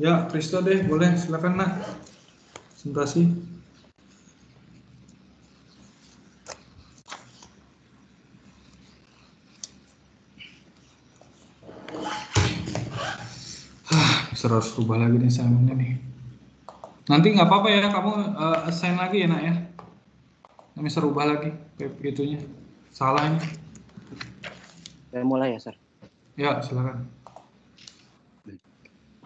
Ya, Kristo deh, boleh silakan nak presentasi. Saya harus rubah lagi nih assignmentnya nih. Nanti nggak apa-apa ya, kamu uh, assign lagi ya nak ya. Kami serubah lagi, kayak begitunya. Salah ini. Saya mulai ya, Sir. Ya, silakan.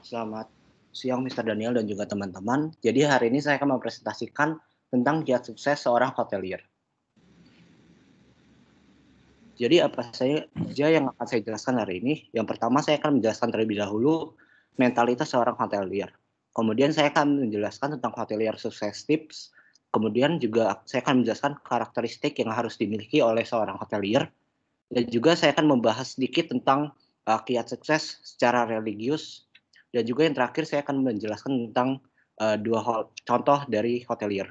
Selamat siang Mr. Daniel dan juga teman-teman. Jadi hari ini saya akan mempresentasikan tentang kiat sukses seorang hotelier. Jadi apa saja yang akan saya jelaskan hari ini? Yang pertama saya akan menjelaskan terlebih dahulu mentalitas seorang hotelier. Kemudian saya akan menjelaskan tentang hotelier sukses tips. Kemudian juga saya akan menjelaskan karakteristik yang harus dimiliki oleh seorang hotelier. Dan juga saya akan membahas sedikit tentang uh, kiat sukses secara religius dan juga yang terakhir saya akan menjelaskan tentang uh, dua contoh dari hotelier.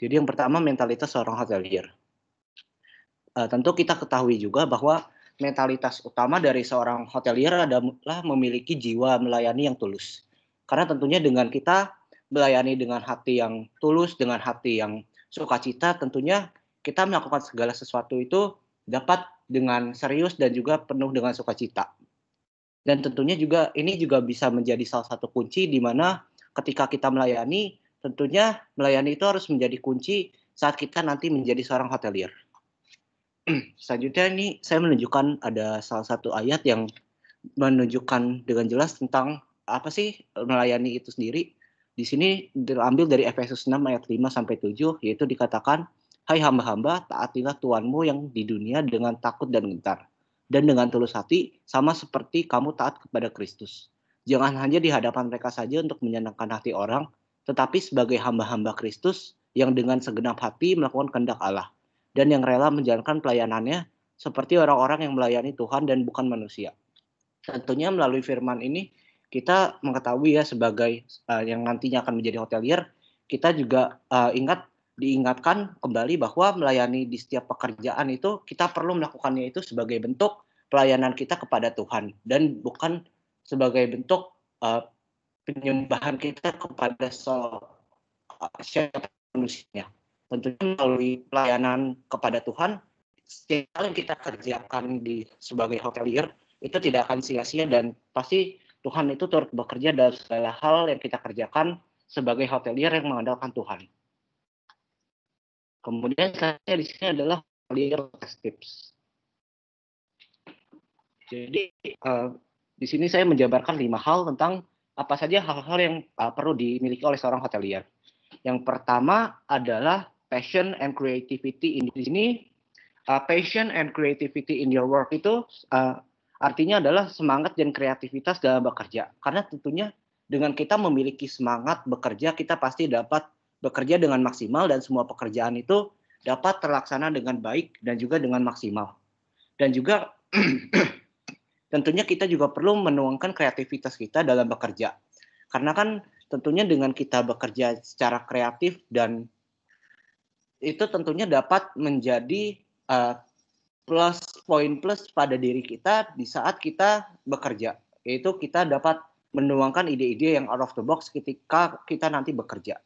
Jadi yang pertama mentalitas seorang hotelier. Uh, tentu kita ketahui juga bahwa mentalitas utama dari seorang hotelier adalah memiliki jiwa melayani yang tulus. Karena tentunya dengan kita melayani dengan hati yang tulus, dengan hati yang sukacita, tentunya kita melakukan segala sesuatu itu dapat dengan serius dan juga penuh dengan sukacita. Dan tentunya juga ini juga bisa menjadi salah satu kunci di mana ketika kita melayani, tentunya melayani itu harus menjadi kunci saat kita nanti menjadi seorang hotelier. Selanjutnya ini saya menunjukkan ada salah satu ayat yang menunjukkan dengan jelas tentang apa sih melayani itu sendiri. Di sini diambil dari Efesus 6 ayat 5 sampai 7 yaitu dikatakan, "Hai hamba-hamba, taatilah Tuhanmu yang di dunia dengan takut dan gentar." dan dengan tulus hati sama seperti kamu taat kepada Kristus. Jangan hanya di hadapan mereka saja untuk menyenangkan hati orang, tetapi sebagai hamba-hamba Kristus yang dengan segenap hati melakukan kehendak Allah dan yang rela menjalankan pelayanannya seperti orang-orang yang melayani Tuhan dan bukan manusia. Tentunya melalui firman ini kita mengetahui ya sebagai uh, yang nantinya akan menjadi hotelier, kita juga uh, ingat diingatkan kembali bahwa melayani di setiap pekerjaan itu kita perlu melakukannya itu sebagai bentuk pelayanan kita kepada Tuhan dan bukan sebagai bentuk uh, penyembahan kita kepada eh, siapa manusia. Tentunya melalui pelayanan kepada Tuhan, setiap yang kita kerjakan di sebagai hotelier itu tidak akan sia-sia dan pasti Tuhan itu turut bekerja dalam segala hal yang kita kerjakan sebagai hotelier yang mengandalkan Tuhan. Kemudian saya di sini adalah prioritas tips. Jadi uh, di sini saya menjabarkan lima hal tentang apa saja hal-hal yang uh, perlu dimiliki oleh seorang hotelier. Yang pertama adalah passion and creativity. In, di sini uh, passion and creativity in your work itu uh, artinya adalah semangat dan kreativitas dalam bekerja. Karena tentunya dengan kita memiliki semangat bekerja kita pasti dapat bekerja dengan maksimal dan semua pekerjaan itu dapat terlaksana dengan baik dan juga dengan maksimal. Dan juga tentunya kita juga perlu menuangkan kreativitas kita dalam bekerja. Karena kan tentunya dengan kita bekerja secara kreatif dan itu tentunya dapat menjadi uh, plus poin plus pada diri kita di saat kita bekerja. Yaitu kita dapat menuangkan ide-ide yang out of the box ketika kita nanti bekerja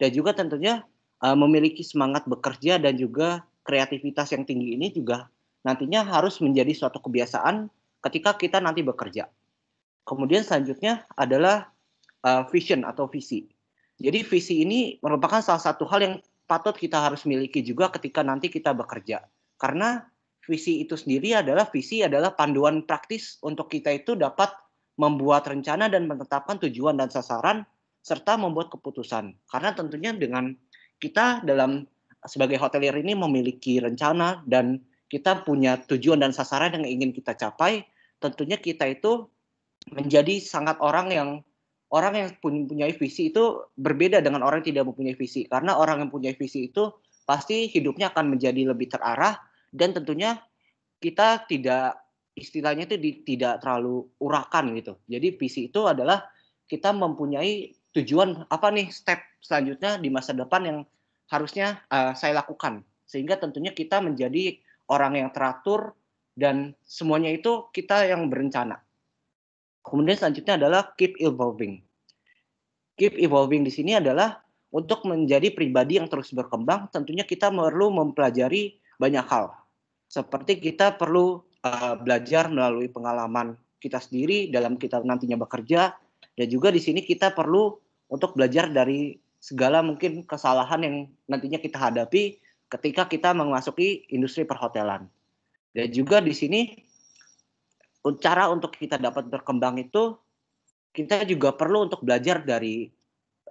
dan juga tentunya uh, memiliki semangat bekerja dan juga kreativitas yang tinggi ini juga nantinya harus menjadi suatu kebiasaan ketika kita nanti bekerja. Kemudian selanjutnya adalah uh, vision atau visi. Jadi visi ini merupakan salah satu hal yang patut kita harus miliki juga ketika nanti kita bekerja. Karena visi itu sendiri adalah visi adalah panduan praktis untuk kita itu dapat membuat rencana dan menetapkan tujuan dan sasaran serta membuat keputusan. Karena tentunya dengan kita dalam sebagai hotelier ini memiliki rencana dan kita punya tujuan dan sasaran yang ingin kita capai, tentunya kita itu menjadi sangat orang yang orang yang mempunyai visi itu berbeda dengan orang yang tidak mempunyai visi. Karena orang yang punya visi itu pasti hidupnya akan menjadi lebih terarah dan tentunya kita tidak istilahnya itu di, tidak terlalu urakan gitu. Jadi visi itu adalah kita mempunyai tujuan apa nih step selanjutnya di masa depan yang harusnya uh, saya lakukan sehingga tentunya kita menjadi orang yang teratur dan semuanya itu kita yang berencana. Kemudian selanjutnya adalah keep evolving. Keep evolving di sini adalah untuk menjadi pribadi yang terus berkembang tentunya kita perlu mempelajari banyak hal. Seperti kita perlu uh, belajar melalui pengalaman kita sendiri dalam kita nantinya bekerja, dan juga di sini kita perlu untuk belajar dari segala mungkin kesalahan yang nantinya kita hadapi ketika kita memasuki industri perhotelan. Dan juga di sini cara untuk kita dapat berkembang itu kita juga perlu untuk belajar dari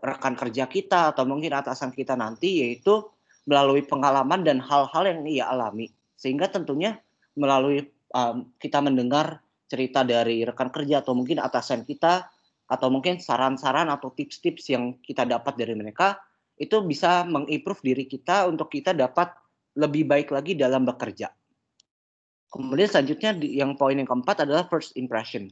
rekan kerja kita atau mungkin atasan kita nanti yaitu melalui pengalaman dan hal-hal yang ia alami. Sehingga tentunya melalui um, kita mendengar cerita dari rekan kerja atau mungkin atasan kita atau mungkin saran-saran atau tips-tips yang kita dapat dari mereka itu bisa mengimprove diri kita untuk kita dapat lebih baik lagi dalam bekerja. Kemudian selanjutnya yang poin yang keempat adalah first impression.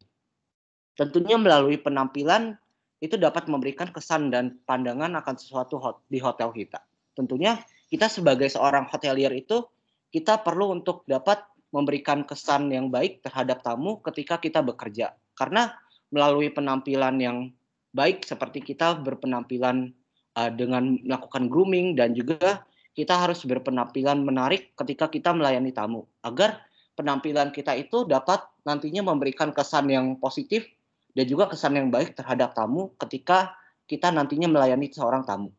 Tentunya melalui penampilan itu dapat memberikan kesan dan pandangan akan sesuatu hot, di hotel kita. Tentunya kita sebagai seorang hotelier itu kita perlu untuk dapat memberikan kesan yang baik terhadap tamu ketika kita bekerja. Karena melalui penampilan yang baik seperti kita berpenampilan uh, dengan melakukan grooming dan juga kita harus berpenampilan menarik ketika kita melayani tamu agar penampilan kita itu dapat nantinya memberikan kesan yang positif dan juga kesan yang baik terhadap tamu ketika kita nantinya melayani seorang tamu.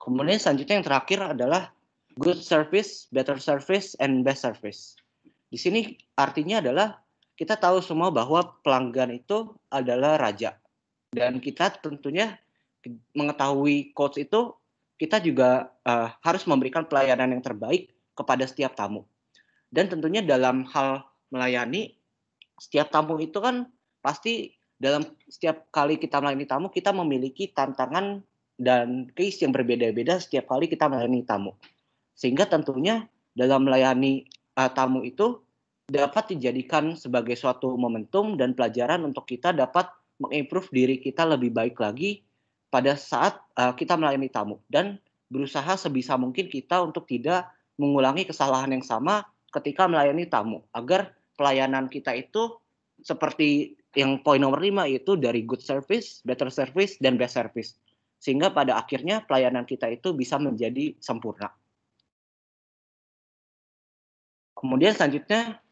Kemudian selanjutnya yang terakhir adalah good service, better service, and best service. Di sini artinya adalah kita tahu semua bahwa pelanggan itu adalah raja dan kita tentunya mengetahui coach itu kita juga uh, harus memberikan pelayanan yang terbaik kepada setiap tamu dan tentunya dalam hal melayani setiap tamu itu kan pasti dalam setiap kali kita melayani tamu kita memiliki tantangan dan case yang berbeda-beda setiap kali kita melayani tamu sehingga tentunya dalam melayani uh, tamu itu dapat dijadikan sebagai suatu momentum dan pelajaran untuk kita dapat mengimprove diri kita lebih baik lagi pada saat uh, kita melayani tamu dan berusaha sebisa mungkin kita untuk tidak mengulangi kesalahan yang sama ketika melayani tamu agar pelayanan kita itu seperti yang poin nomor lima itu dari good service, better service dan best service. Sehingga pada akhirnya pelayanan kita itu bisa menjadi sempurna. Kemudian selanjutnya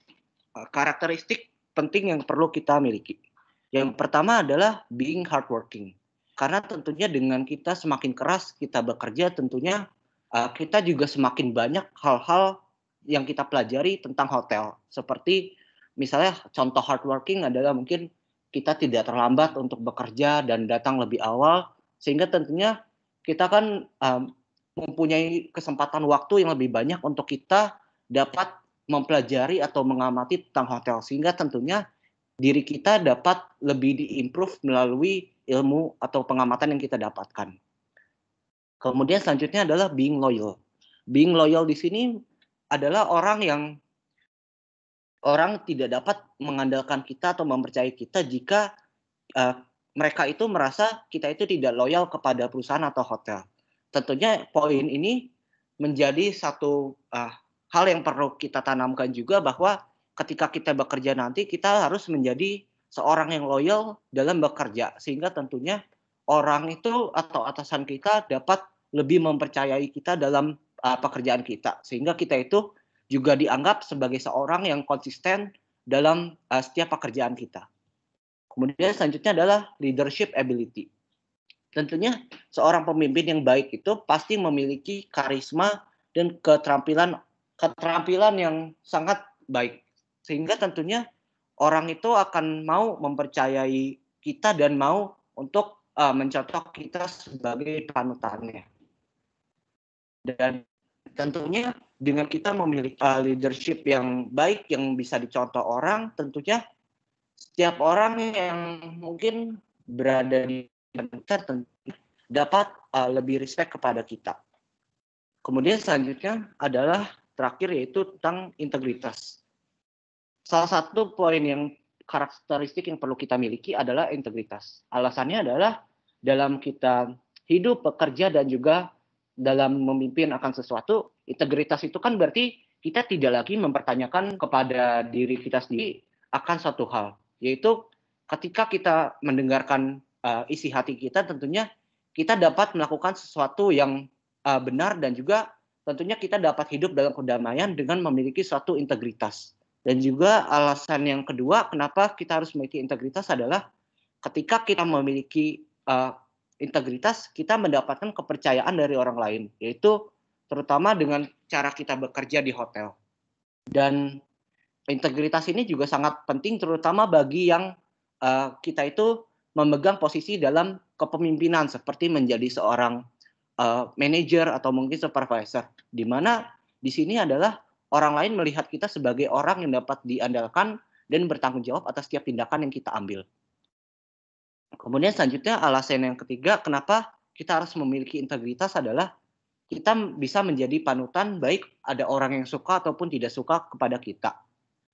Eh, karakteristik penting yang perlu kita miliki. Yang pertama adalah being hardworking. Karena tentunya dengan kita semakin keras kita bekerja, tentunya uh, kita juga semakin banyak hal-hal yang kita pelajari tentang hotel. Seperti misalnya contoh hardworking adalah mungkin kita tidak terlambat untuk bekerja dan datang lebih awal, sehingga tentunya kita kan um, mempunyai kesempatan waktu yang lebih banyak untuk kita dapat mempelajari atau mengamati tentang hotel sehingga tentunya diri kita dapat lebih diimprove melalui ilmu atau pengamatan yang kita dapatkan. Kemudian selanjutnya adalah being loyal. Being loyal di sini adalah orang yang orang tidak dapat mengandalkan kita atau mempercayai kita jika uh, mereka itu merasa kita itu tidak loyal kepada perusahaan atau hotel. Tentunya poin ini menjadi satu uh, hal yang perlu kita tanamkan juga bahwa ketika kita bekerja nanti kita harus menjadi seorang yang loyal dalam bekerja sehingga tentunya orang itu atau atasan kita dapat lebih mempercayai kita dalam uh, pekerjaan kita sehingga kita itu juga dianggap sebagai seorang yang konsisten dalam uh, setiap pekerjaan kita. Kemudian selanjutnya adalah leadership ability. Tentunya seorang pemimpin yang baik itu pasti memiliki karisma dan keterampilan keterampilan yang sangat baik sehingga tentunya orang itu akan mau mempercayai kita dan mau untuk uh, mencontoh kita sebagai panutannya dan tentunya dengan kita memiliki uh, leadership yang baik yang bisa dicontoh orang tentunya setiap orang yang mungkin berada di kita dapat uh, lebih respect kepada kita. Kemudian selanjutnya adalah terakhir yaitu tentang integritas. Salah satu poin yang karakteristik yang perlu kita miliki adalah integritas. Alasannya adalah dalam kita hidup, bekerja dan juga dalam memimpin akan sesuatu, integritas itu kan berarti kita tidak lagi mempertanyakan kepada diri kita sendiri akan satu hal, yaitu ketika kita mendengarkan uh, isi hati kita tentunya kita dapat melakukan sesuatu yang uh, benar dan juga tentunya kita dapat hidup dalam kedamaian dengan memiliki suatu integritas. Dan juga alasan yang kedua kenapa kita harus memiliki integritas adalah ketika kita memiliki uh, integritas, kita mendapatkan kepercayaan dari orang lain, yaitu terutama dengan cara kita bekerja di hotel. Dan integritas ini juga sangat penting terutama bagi yang uh, kita itu memegang posisi dalam kepemimpinan seperti menjadi seorang uh, manager atau mungkin supervisor di mana di sini adalah orang lain melihat kita sebagai orang yang dapat diandalkan dan bertanggung jawab atas setiap tindakan yang kita ambil. Kemudian selanjutnya alasan yang ketiga kenapa kita harus memiliki integritas adalah kita bisa menjadi panutan baik ada orang yang suka ataupun tidak suka kepada kita.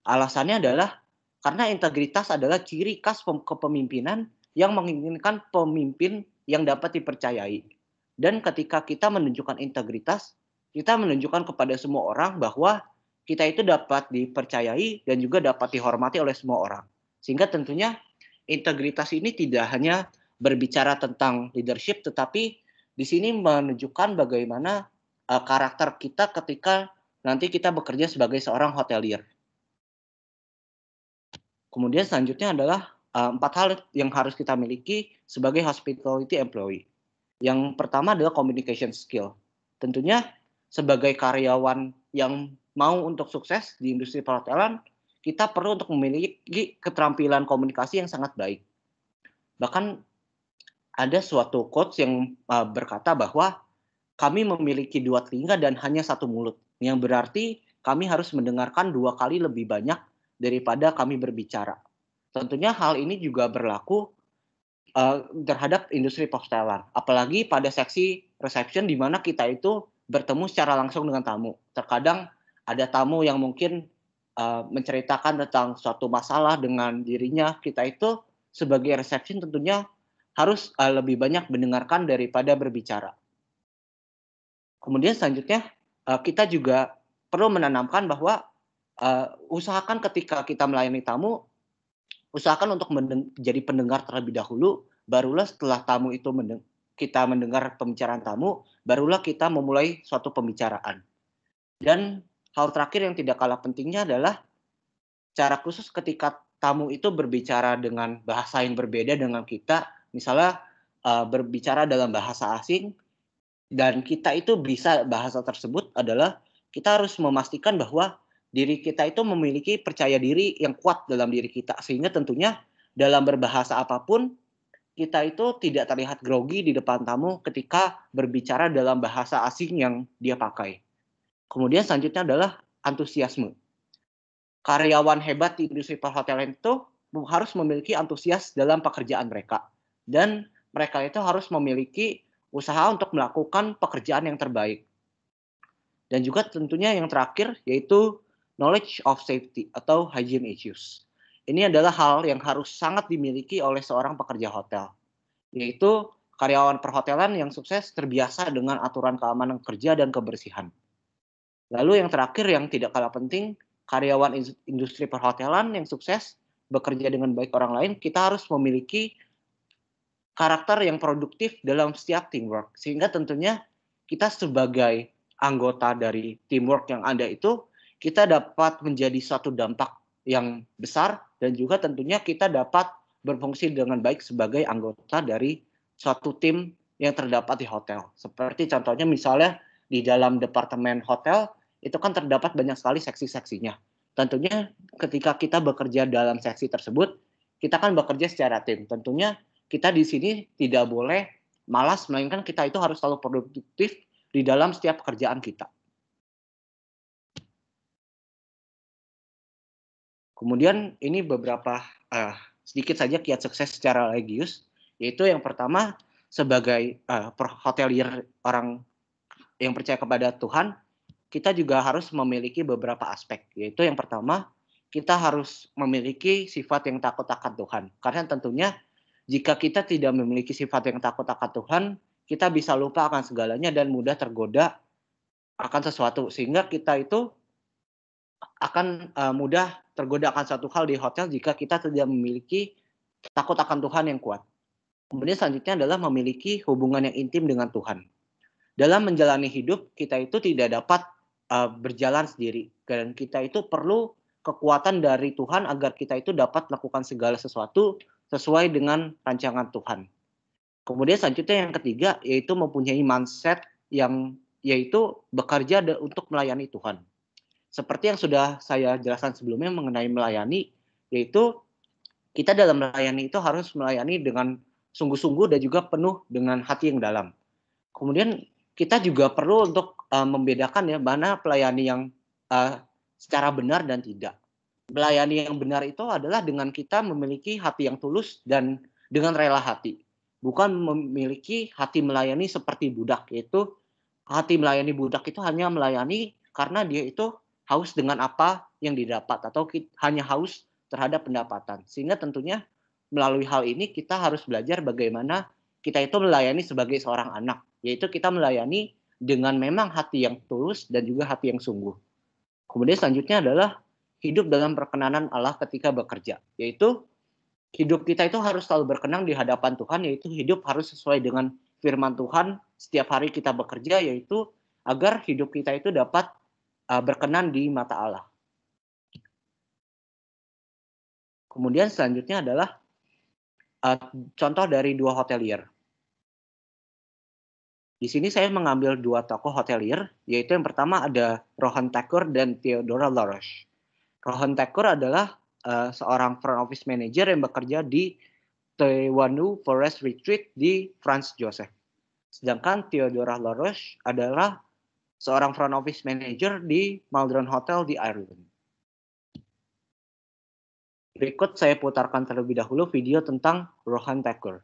Alasannya adalah karena integritas adalah ciri khas kepemimpinan yang menginginkan pemimpin yang dapat dipercayai. Dan ketika kita menunjukkan integritas, kita menunjukkan kepada semua orang bahwa kita itu dapat dipercayai dan juga dapat dihormati oleh semua orang. Sehingga tentunya integritas ini tidak hanya berbicara tentang leadership, tetapi di sini menunjukkan bagaimana uh, karakter kita ketika nanti kita bekerja sebagai seorang hotelier. Kemudian selanjutnya adalah uh, empat hal yang harus kita miliki sebagai hospitality employee. Yang pertama adalah communication skill. Tentunya sebagai karyawan yang mau untuk sukses di industri perhotelan, kita perlu untuk memiliki keterampilan komunikasi yang sangat baik. Bahkan ada suatu quotes yang eh, berkata bahwa kami memiliki dua telinga dan hanya satu mulut, yang berarti kami harus mendengarkan dua kali lebih banyak daripada kami berbicara. Tentunya hal ini juga berlaku Eh, terhadap industri postelan. Apalagi pada seksi reception di mana kita itu bertemu secara langsung dengan tamu. Terkadang ada tamu yang mungkin uh, menceritakan tentang suatu masalah dengan dirinya. Kita itu sebagai reception tentunya harus uh, lebih banyak mendengarkan daripada berbicara. Kemudian selanjutnya uh, kita juga perlu menanamkan bahwa uh, usahakan ketika kita melayani tamu usahakan untuk menjadi pendengar terlebih dahulu, barulah setelah tamu itu mendeng kita mendengar pembicaraan tamu, barulah kita memulai suatu pembicaraan. Dan hal terakhir yang tidak kalah pentingnya adalah cara khusus ketika tamu itu berbicara dengan bahasa yang berbeda dengan kita, misalnya uh, berbicara dalam bahasa asing, dan kita itu bisa bahasa tersebut adalah kita harus memastikan bahwa diri kita itu memiliki percaya diri yang kuat dalam diri kita sehingga tentunya dalam berbahasa apapun kita itu tidak terlihat grogi di depan tamu ketika berbicara dalam bahasa asing yang dia pakai. Kemudian selanjutnya adalah antusiasme. Karyawan hebat di industri perhotelan itu harus memiliki antusias dalam pekerjaan mereka dan mereka itu harus memiliki usaha untuk melakukan pekerjaan yang terbaik. Dan juga tentunya yang terakhir yaitu knowledge of safety atau hygiene issues. Ini adalah hal yang harus sangat dimiliki oleh seorang pekerja hotel, yaitu karyawan perhotelan yang sukses terbiasa dengan aturan keamanan kerja dan kebersihan. Lalu yang terakhir yang tidak kalah penting, karyawan industri perhotelan yang sukses bekerja dengan baik orang lain, kita harus memiliki karakter yang produktif dalam setiap teamwork. Sehingga tentunya kita sebagai anggota dari teamwork yang ada itu kita dapat menjadi satu dampak yang besar dan juga tentunya kita dapat berfungsi dengan baik sebagai anggota dari suatu tim yang terdapat di hotel. Seperti contohnya misalnya di dalam departemen hotel itu kan terdapat banyak sekali seksi-seksinya. Tentunya ketika kita bekerja dalam seksi tersebut, kita kan bekerja secara tim. Tentunya kita di sini tidak boleh malas, melainkan kita itu harus selalu produktif di dalam setiap pekerjaan kita. Kemudian ini beberapa uh, sedikit saja kiat sukses secara religius, yaitu yang pertama sebagai uh, hotelier orang yang percaya kepada Tuhan, kita juga harus memiliki beberapa aspek, yaitu yang pertama kita harus memiliki sifat yang takut akan Tuhan, karena tentunya jika kita tidak memiliki sifat yang takut akan Tuhan, kita bisa lupa akan segalanya dan mudah tergoda akan sesuatu sehingga kita itu akan uh, mudah tergoda akan satu hal di hotel jika kita tidak memiliki takut akan Tuhan yang kuat. Kemudian selanjutnya adalah memiliki hubungan yang intim dengan Tuhan. Dalam menjalani hidup, kita itu tidak dapat uh, berjalan sendiri. Dan kita itu perlu kekuatan dari Tuhan agar kita itu dapat melakukan segala sesuatu sesuai dengan rancangan Tuhan. Kemudian selanjutnya yang ketiga yaitu mempunyai mindset yang yaitu bekerja untuk melayani Tuhan seperti yang sudah saya jelaskan sebelumnya mengenai melayani, yaitu kita dalam melayani itu harus melayani dengan sungguh-sungguh dan juga penuh dengan hati yang dalam. Kemudian kita juga perlu untuk uh, membedakan ya mana pelayani yang uh, secara benar dan tidak. Melayani yang benar itu adalah dengan kita memiliki hati yang tulus dan dengan rela hati, bukan memiliki hati melayani seperti budak yaitu hati melayani budak itu hanya melayani karena dia itu haus dengan apa yang didapat atau hanya haus terhadap pendapatan. Sehingga tentunya melalui hal ini kita harus belajar bagaimana kita itu melayani sebagai seorang anak, yaitu kita melayani dengan memang hati yang tulus dan juga hati yang sungguh. Kemudian selanjutnya adalah hidup dalam perkenanan Allah ketika bekerja, yaitu hidup kita itu harus selalu berkenan di hadapan Tuhan, yaitu hidup harus sesuai dengan firman Tuhan setiap hari kita bekerja, yaitu agar hidup kita itu dapat uh, berkenan di mata Allah. Kemudian selanjutnya adalah uh, contoh dari dua hotelier. Di sini saya mengambil dua tokoh hotelier, yaitu yang pertama ada Rohan Thakur dan Theodora LaRoche. Rohan Thakur adalah uh, seorang front office manager yang bekerja di Tewanu Forest Retreat di France Joseph. Sedangkan Theodora LaRoche adalah seorang front office manager di Maldron Hotel di Ireland. Berikut saya putarkan terlebih dahulu video tentang Rohan Thakur.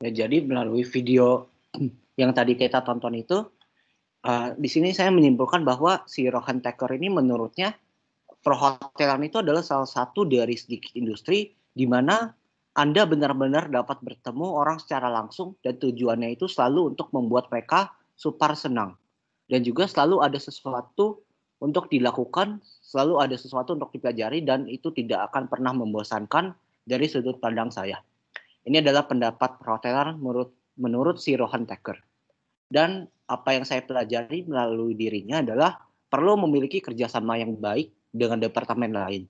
Ya, jadi melalui video yang tadi kita tonton itu, uh, di sini saya menyimpulkan bahwa si Rohan Taker ini menurutnya perhotelan itu adalah salah satu dari sedikit industri di mana Anda benar-benar dapat bertemu orang secara langsung dan tujuannya itu selalu untuk membuat mereka super senang. Dan juga selalu ada sesuatu untuk dilakukan, selalu ada sesuatu untuk dipelajari dan itu tidak akan pernah membosankan dari sudut pandang saya. Ini adalah pendapat perhotelan menurut menurut si Rohan Tucker. Dan apa yang saya pelajari melalui dirinya adalah perlu memiliki kerjasama yang baik dengan departemen lain.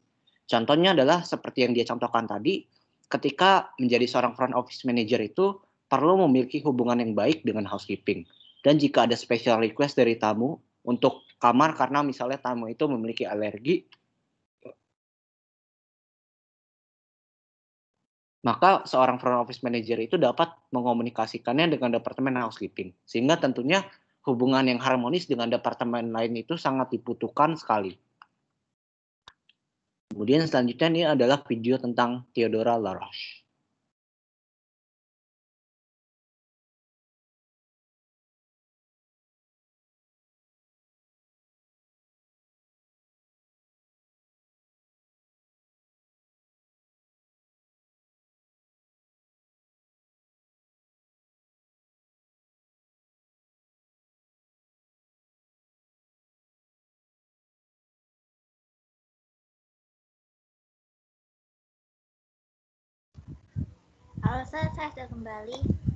Contohnya adalah seperti yang dia contohkan tadi, ketika menjadi seorang front office manager itu perlu memiliki hubungan yang baik dengan housekeeping. Dan jika ada special request dari tamu untuk kamar karena misalnya tamu itu memiliki alergi, maka seorang front office manager itu dapat mengomunikasikannya dengan departemen housekeeping sehingga tentunya hubungan yang harmonis dengan departemen lain itu sangat dibutuhkan sekali. Kemudian selanjutnya ini adalah video tentang Theodora LaRoche. Halo, saya sudah kembali.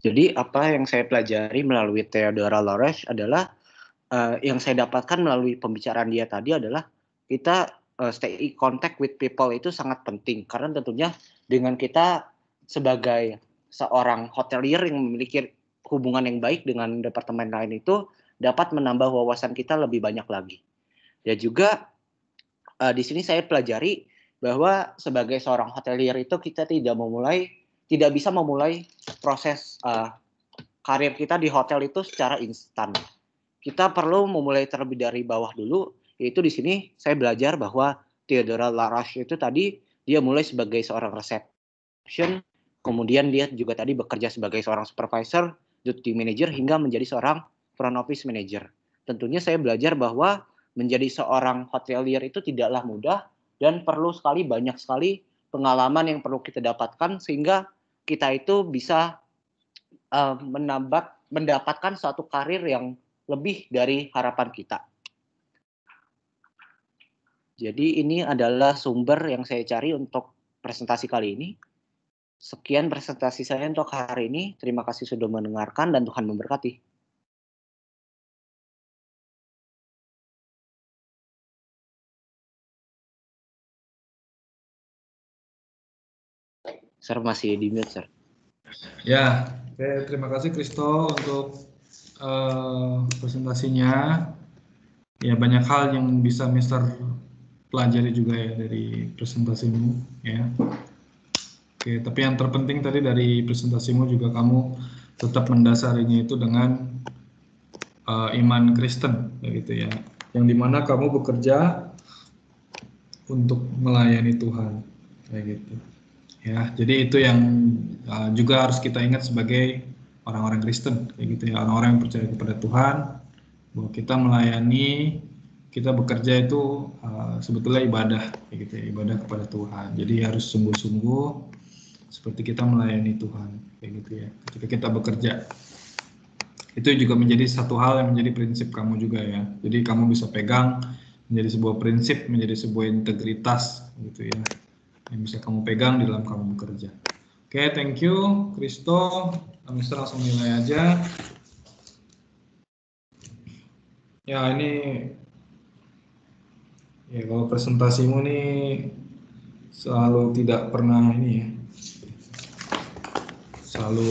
Jadi apa yang saya pelajari melalui Theodora Lores adalah uh, yang saya dapatkan melalui pembicaraan dia tadi adalah kita uh, stay in contact with people itu sangat penting karena tentunya dengan kita sebagai seorang hotelier yang memiliki hubungan yang baik dengan departemen lain itu dapat menambah wawasan kita lebih banyak lagi. Dan juga uh, di sini saya pelajari bahwa sebagai seorang hotelier itu kita tidak memulai tidak bisa memulai proses uh, karir kita di hotel itu secara instan. Kita perlu memulai terlebih dari bawah dulu, yaitu di sini saya belajar bahwa Theodora Larash itu tadi dia mulai sebagai seorang reception, kemudian dia juga tadi bekerja sebagai seorang supervisor, duty manager hingga menjadi seorang front office manager. Tentunya saya belajar bahwa menjadi seorang hotelier itu tidaklah mudah dan perlu sekali banyak sekali pengalaman yang perlu kita dapatkan sehingga kita itu bisa uh, menambah mendapatkan suatu karir yang lebih dari harapan kita. Jadi ini adalah sumber yang saya cari untuk presentasi kali ini. Sekian presentasi saya untuk hari ini. Terima kasih sudah mendengarkan dan Tuhan memberkati. Sir masih di mute, Sir. Ya, oke, terima kasih Kristo untuk uh, presentasinya. Ya banyak hal yang bisa Mister pelajari juga ya dari presentasimu ya. Oke, tapi yang terpenting tadi dari presentasimu juga kamu tetap mendasarinya itu dengan uh, iman Kristen, begitu ya. Yang dimana kamu bekerja untuk melayani Tuhan, kayak gitu. Ya, jadi itu yang uh, juga harus kita ingat sebagai orang-orang Kristen, kayak gitu ya, orang-orang yang percaya kepada Tuhan bahwa kita melayani, kita bekerja itu uh, sebetulnya ibadah, kayak gitu ya, ibadah kepada Tuhan. Jadi harus sungguh-sungguh seperti kita melayani Tuhan, kayak gitu ya. Ketika kita bekerja, itu juga menjadi satu hal yang menjadi prinsip kamu juga ya. Jadi kamu bisa pegang menjadi sebuah prinsip, menjadi sebuah integritas, gitu ya yang bisa kamu pegang di dalam kamu bekerja. Oke, okay, thank you, Kristo. Mister langsung nilai aja. Ya, ini ya kalau presentasimu nih selalu tidak pernah ini ya. Selalu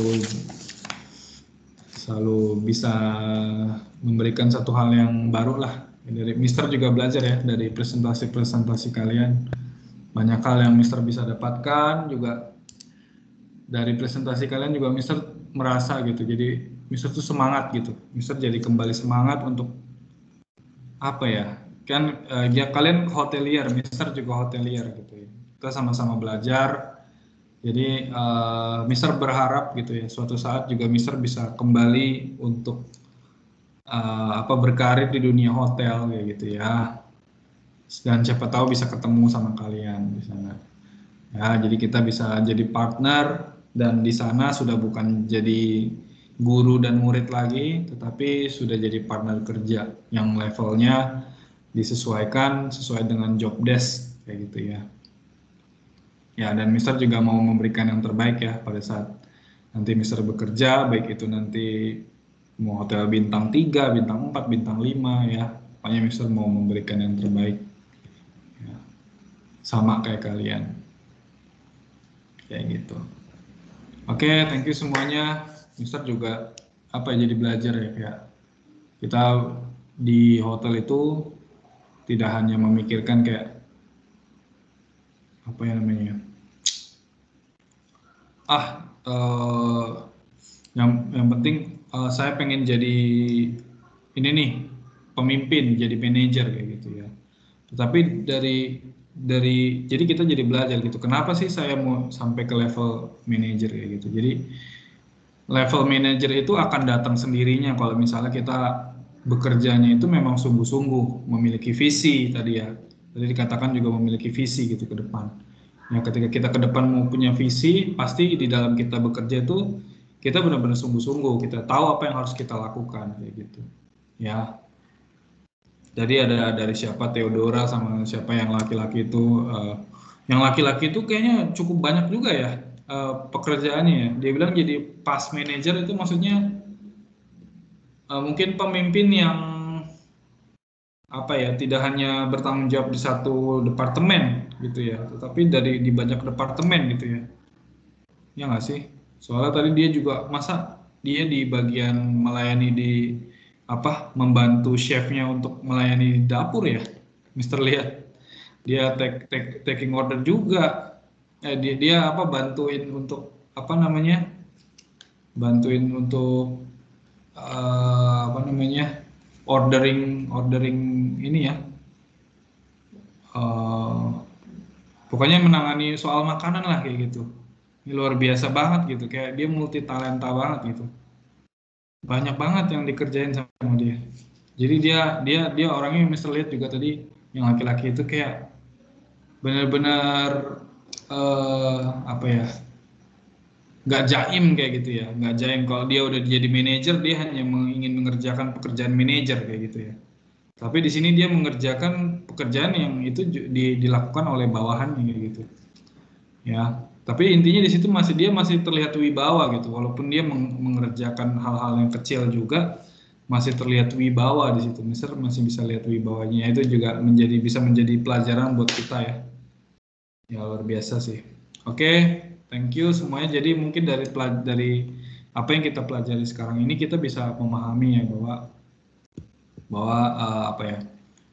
selalu bisa memberikan satu hal yang baru lah. Dari Mister juga belajar ya dari presentasi-presentasi kalian banyak hal yang Mister bisa dapatkan juga dari presentasi kalian juga Mister merasa gitu jadi Mister tuh semangat gitu Mister jadi kembali semangat untuk apa ya kan uh, ya kalian hotelier Mister juga hotelier gitu ya kita sama-sama belajar jadi uh, Mister berharap gitu ya suatu saat juga Mister bisa kembali untuk uh, apa berkarir di dunia hotel kayak gitu ya dan siapa tahu bisa ketemu sama kalian di sana ya jadi kita bisa jadi partner dan di sana sudah bukan jadi guru dan murid lagi tetapi sudah jadi partner kerja yang levelnya disesuaikan sesuai dengan job desk kayak gitu ya ya dan Mister juga mau memberikan yang terbaik ya pada saat nanti Mister bekerja baik itu nanti mau hotel bintang 3, bintang 4, bintang 5 ya pokoknya Mister mau memberikan yang terbaik sama kayak kalian. Kayak gitu. Oke, okay, thank you semuanya. Mister juga apa jadi belajar ya kayak kita di hotel itu tidak hanya memikirkan kayak apa yang namanya ya. ah uh, yang yang penting uh, saya pengen jadi ini nih pemimpin jadi manajer kayak gitu ya tetapi dari dari jadi kita jadi belajar gitu kenapa sih saya mau sampai ke level manager ya gitu jadi level manager itu akan datang sendirinya kalau misalnya kita bekerjanya itu memang sungguh-sungguh memiliki visi tadi ya tadi dikatakan juga memiliki visi gitu ke depan nah ketika kita ke depan mau punya visi pasti di dalam kita bekerja itu kita benar-benar sungguh-sungguh kita tahu apa yang harus kita lakukan kayak gitu ya jadi ada dari siapa Theodora sama siapa yang laki-laki itu uh, yang laki-laki itu kayaknya cukup banyak juga ya uh, pekerjaannya ya. dia bilang jadi pas manager itu maksudnya uh, mungkin pemimpin yang apa ya tidak hanya bertanggung jawab di satu departemen gitu ya tetapi dari di banyak departemen gitu ya ya nggak sih soalnya tadi dia juga masa dia di bagian melayani di apa membantu chefnya untuk melayani dapur ya Mister lihat dia take, take, taking order juga eh, dia, dia apa bantuin untuk apa namanya bantuin untuk uh, apa namanya ordering ordering ini ya uh, pokoknya menangani soal makanan lah kayak gitu ini luar biasa banget gitu kayak dia multi talenta banget gitu banyak banget yang dikerjain sama dia jadi dia dia dia orangnya Mister Lihat juga tadi yang laki-laki itu kayak benar-benar uh, apa ya nggak jaim kayak gitu ya nggak jaim kalau dia udah jadi manajer dia hanya ingin mengerjakan pekerjaan manajer kayak gitu ya tapi di sini dia mengerjakan pekerjaan yang itu di, dilakukan oleh bawahannya gitu ya tapi intinya di situ masih dia masih terlihat wibawa gitu walaupun dia meng mengerjakan hal-hal yang kecil juga masih terlihat wibawa di situ Mister masih bisa lihat wibawanya itu juga menjadi bisa menjadi pelajaran buat kita ya ya luar biasa sih oke okay, thank you semuanya jadi mungkin dari dari apa yang kita pelajari sekarang ini kita bisa memahami ya bahwa bahwa uh, apa ya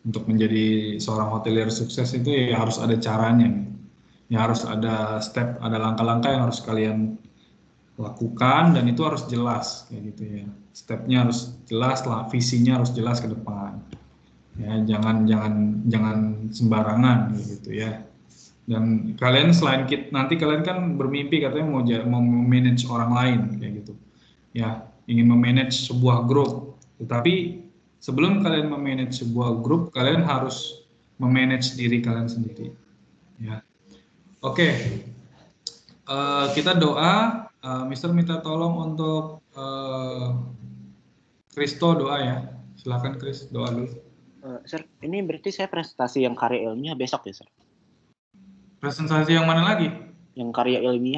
untuk menjadi seorang hotelier sukses itu ya harus ada caranya nih ya harus ada step, ada langkah-langkah yang harus kalian lakukan dan itu harus jelas kayak gitu ya. Stepnya harus jelas lah, visinya harus jelas ke depan. Ya, jangan jangan jangan sembarangan gitu ya. Dan kalian selain kit nanti kalian kan bermimpi katanya mau mau manage orang lain kayak gitu. Ya, ingin memanage sebuah grup. Tetapi sebelum kalian memanage sebuah grup, kalian harus memanage diri kalian sendiri. Ya, Oke, okay. uh, eh, kita doa. Uh, Mister minta tolong untuk Kristo eh, uh, doa ya. Silakan Kris doa dulu. Uh, sir, ini berarti saya presentasi yang karya ilmiah besok ya, sir? Presentasi yang mana lagi? Yang karya ilmiah.